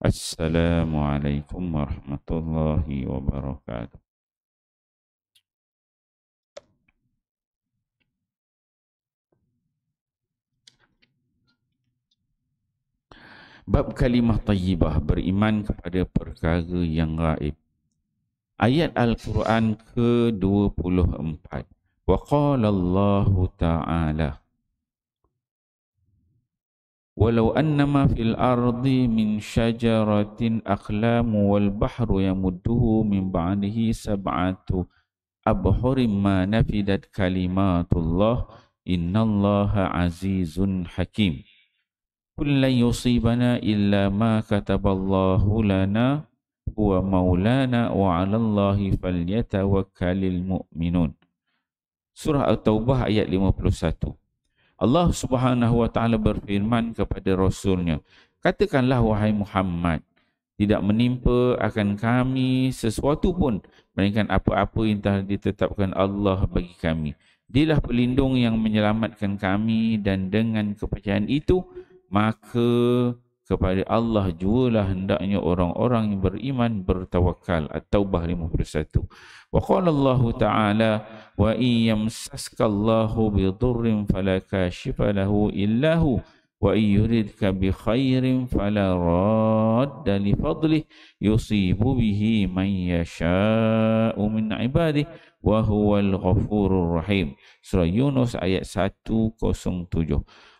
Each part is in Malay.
Assalamualaikum warahmatullahi wabarakatuh. Bab kalimah tayyibah beriman kepada perkara yang raib. Ayat Al-Quran ke-24. Wa qala Allah Ta'ala. Walau annama fil ardi min syajaratin aqlamu wal bahru yamudduhu min ba'dihi sab'atu abhurim ma nafidat kalimatullah innallaha azizun hakim Kul lan yusibana illa ma kataballahu lana huwa maulana wa 'alallahi falyatawakkalul mu'minun Surah At-Taubah ayat 51 Allah Subhanahu wa taala berfirman kepada rasulnya katakanlah wahai Muhammad tidak menimpa akan kami sesuatu pun melainkan apa-apa yang telah ditetapkan Allah bagi kami dialah pelindung yang menyelamatkan kami dan dengan kepercayaan itu maka kepada Allah jualah hendaknya orang-orang yang beriman bertawakal at-taubah 51 wa qala Allah taala wa iyyamsaskallahu bidurrin falakashifa lahu illahu wa in yuridka bi khairin fala radda li fadlih yusibu bihi man yasha'u min ibadih wa huwal ghafurur rahim surah yunus ayat 107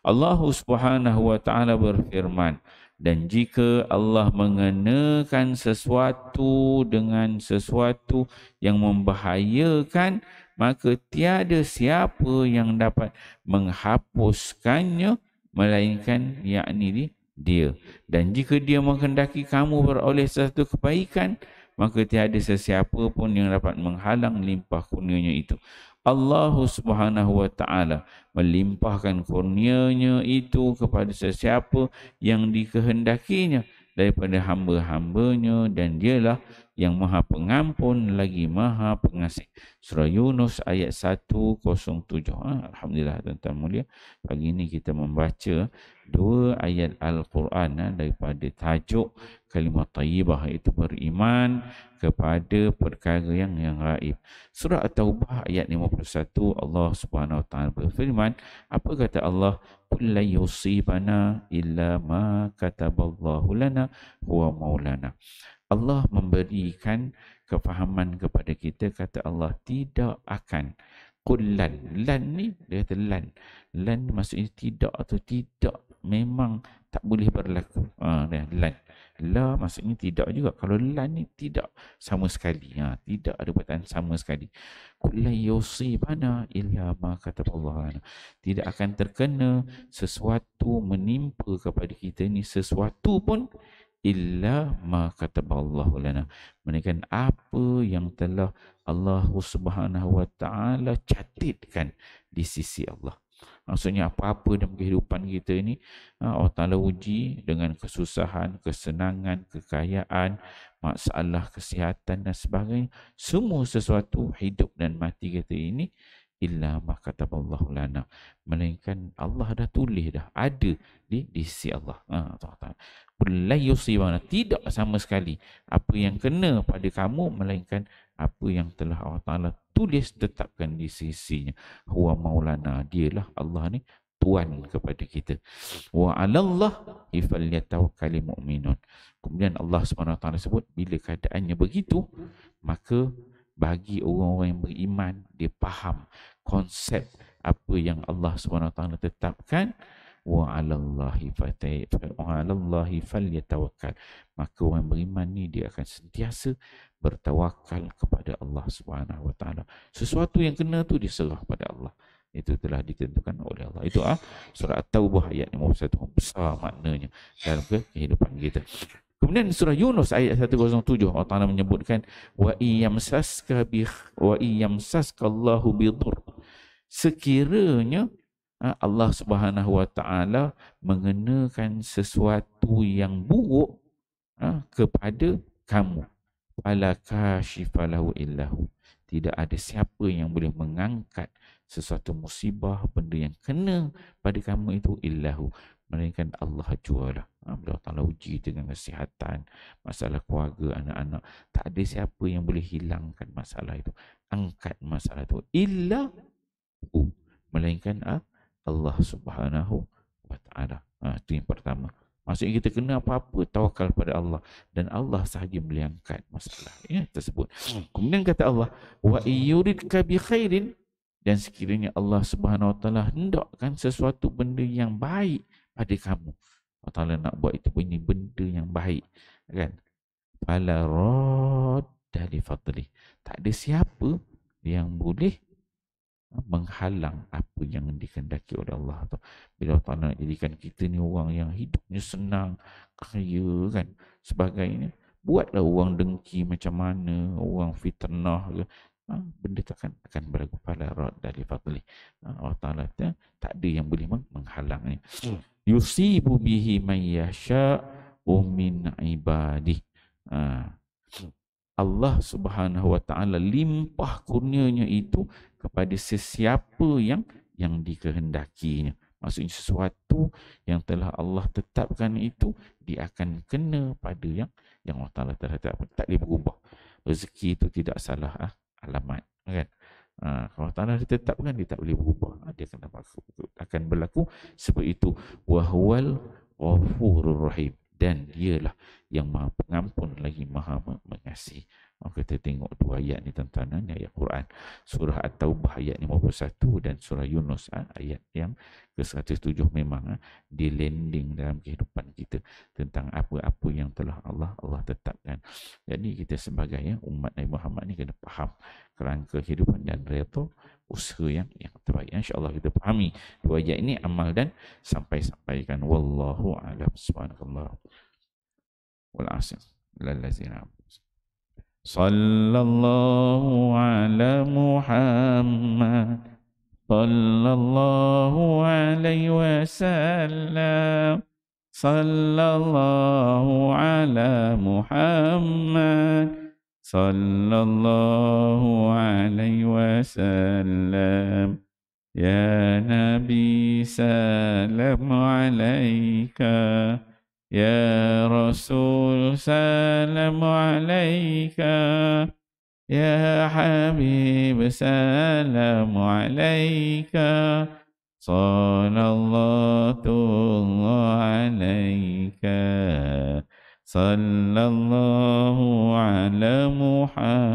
Allah Subhanahu wa taala berfirman dan jika Allah mengenakan sesuatu dengan sesuatu yang membahayakan maka tiada siapa yang dapat menghapuskannya melainkan yakni di dia dan jika dia menghendaki kamu beroleh sesuatu kebaikan maka tiada sesiapa pun yang dapat menghalang limpah kurnianya itu Allah Subhanahu wa taala melimpahkan kurnianya itu kepada sesiapa yang dikehendakinya daripada hamba-hambanya dan dialah yang maha pengampun lagi maha pengasih. Surah Yunus ayat 107. Ha, ah, Alhamdulillah tuan-tuan mulia. Pagi ini kita membaca dua ayat Al-Quran ha, daripada tajuk kalimah tayyibah itu beriman kepada perkara yang yang raib. Surah At-Taubah ayat 51 Allah Subhanahu Wa Taala berfirman, apa kata Allah قل لن Illa Ma ما كتب الله لنا هو Allah memberikan kefahaman kepada kita kata Allah tidak akan kullan lan ni dia kata lan lan maksudnya tidak atau tidak memang tak boleh berlaku. Ah, ha, lan. La maksudnya tidak juga. Kalau la ni tidak sama sekali. Ha, tidak ada perkataan sama sekali. Kulai yusi mana illa ma kata Allah. Tidak akan terkena sesuatu menimpa kepada kita ni sesuatu pun illa ma kata Allah. Mereka apa yang telah Allah subhanahu wa ta'ala catatkan di sisi Allah. Maksudnya apa-apa dalam kehidupan kita ini ha, Allah Ta'ala uji dengan kesusahan, kesenangan, kekayaan, masalah, kesihatan dan sebagainya. Semua sesuatu hidup dan mati kita ini illa ma katab Allah lana melainkan Allah dah tulis dah ada di di sisi Allah ha tak tidak sama sekali apa yang kena pada kamu melainkan apa yang telah Allah Ta'ala tulis tetapkan di sisinya. Huwa maulana, dialah Allah ni tuan kepada kita. Wa alallah ifal yatawakkali mu'minun. Kemudian Allah SWT sebut, bila keadaannya begitu, maka bagi orang-orang yang beriman, dia faham konsep apa yang Allah SWT tetapkan, wa'alallahi falyatawakkal maka orang beriman ni dia akan sentiasa bertawakal kepada Allah Subhanahu wa taala sesuatu yang kena tu diserah pada Allah itu telah ditentukan oleh Allah itu ah surah taubah ayat 51 besar maknanya dalam kehidupan kita Kemudian surah Yunus ayat 107 Allah Taala menyebutkan wa iyamsaska bi wa iyamsaka Allahu bi dur sekiranya Ha, Allah Subhanahu Wa Taala mengenakan sesuatu yang buruk ha, kepada kamu. Fala kashifalahu illahu. Tidak ada siapa yang boleh mengangkat sesuatu musibah, benda yang kena pada kamu itu illahu. Melainkan Allah jualah. Ha, Allah Ta'ala uji dengan kesihatan, masalah keluarga, anak-anak. Tak ada siapa yang boleh hilangkan masalah itu. Angkat masalah itu. Illahu. Melainkan Allah. Allah Subhanahu wa taala. Ha, itu yang pertama. Maksudnya kita kena apa-apa tawakal pada Allah dan Allah sahaja meliangkan masalah ya, tersebut. Kemudian kata Allah, wa yuridka bi khairin dan sekiranya Allah Subhanahu wa taala hendakkan sesuatu benda yang baik pada kamu. Allah Ta'ala nak buat itu ini benda yang baik kan fala rad dari fadli tak ada siapa yang boleh menghalang apa yang dikehendaki oleh Allah tu. Bila Allah nak jadikan kita ni orang yang hidupnya senang, kaya kan, sebagainya. Buatlah orang dengki macam mana, orang fitnah ke. Ha, benda tu akan, akan berlaku pada rat dari fatli. Ha, Allah Ta'ala ta, tak ada yang boleh menghalang ni. Hmm. Yusibu bihi man yasha'u min ibadih. Ha. Hmm. Allah Subhanahu Wa Taala limpah kurnianya itu kepada sesiapa yang yang dikehendakinya. Maksudnya sesuatu yang telah Allah tetapkan itu dia akan kena pada yang yang Allah Taala telah tetapkan. Tak boleh berubah. Rezeki itu tidak salah ah, alamat. Kan? Ha, Allah Taala tetapkan dia tak boleh berubah. Ah, dia akan berlaku. Akan berlaku seperti itu. Wahwal Ghafurur Rahim dan dialah yang maha pengampun lagi maha mengasihi. Oh, kita tengok dua ayat ni tuan-tuan eh, ni ayat Quran surah At-Taubah ayat 51 dan surah Yunus ha, ayat yang ke-107 memang ha, eh, di landing dalam kehidupan kita tentang apa-apa yang telah Allah Allah tetapkan jadi kita sebagai ya, umat Nabi Muhammad ni kena faham kerangka kehidupan dan reto usaha yang yang terbaik. Insya-Allah kita fahami dua ayat ini amal dan sampai-sampaikan wallahu a'lam subhanakallah. Wal asr lallazina sallallahu ala Muhammad sallallahu alaihi wasallam sallallahu ala Muhammad صلى الله عليه وسلم يا نبي سلام عليك يا رسول سلام عليك يا حبيب سلام عليك صلى الله عليك صلى الله نوحا